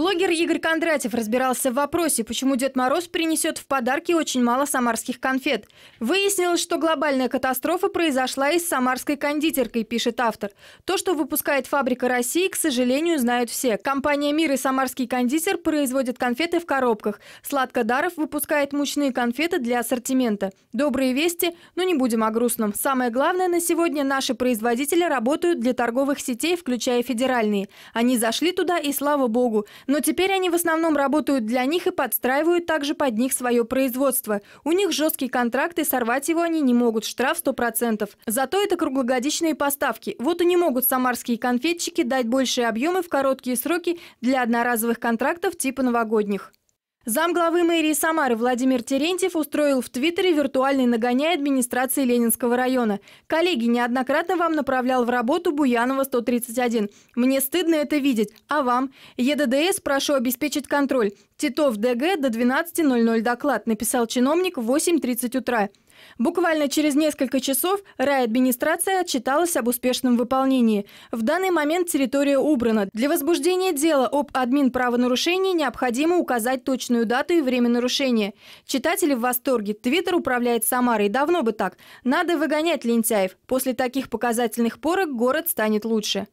Блогер Игорь Кондратьев разбирался в вопросе, почему Дед Мороз принесет в подарки очень мало самарских конфет. Выяснилось, что глобальная катастрофа произошла и с самарской кондитеркой, пишет автор. То, что выпускает фабрика России, к сожалению, знают все. Компания «Мир» и «Самарский кондитер» производят конфеты в коробках. Сладкодаров выпускает мучные конфеты для ассортимента. Добрые вести, но не будем о грустном. Самое главное на сегодня наши производители работают для торговых сетей, включая федеральные. Они зашли туда, и слава богу. Но теперь они в основном работают для них и подстраивают также под них свое производство. У них жесткий контракт, и сорвать его они не могут. Штраф 100%. Зато это круглогодичные поставки. Вот и не могут самарские конфетчики дать большие объемы в короткие сроки для одноразовых контрактов типа новогодних. Замглавы мэрии Самары Владимир Терентьев устроил в Твиттере виртуальный нагоняй администрации Ленинского района. Коллеги, неоднократно вам направлял в работу Буянова 131. Мне стыдно это видеть. А вам? ЕДДС прошу обеспечить контроль. Титов ДГ до 12.00 доклад, написал чиновник в 8.30 утра. Буквально через несколько часов райадминистрация отчиталась об успешном выполнении. В данный момент территория убрана. Для возбуждения дела об админправонарушении необходимо указать точную дату и время нарушения. Читатели в восторге. Твиттер управляет Самарой. Давно бы так. Надо выгонять лентяев. После таких показательных порок город станет лучше.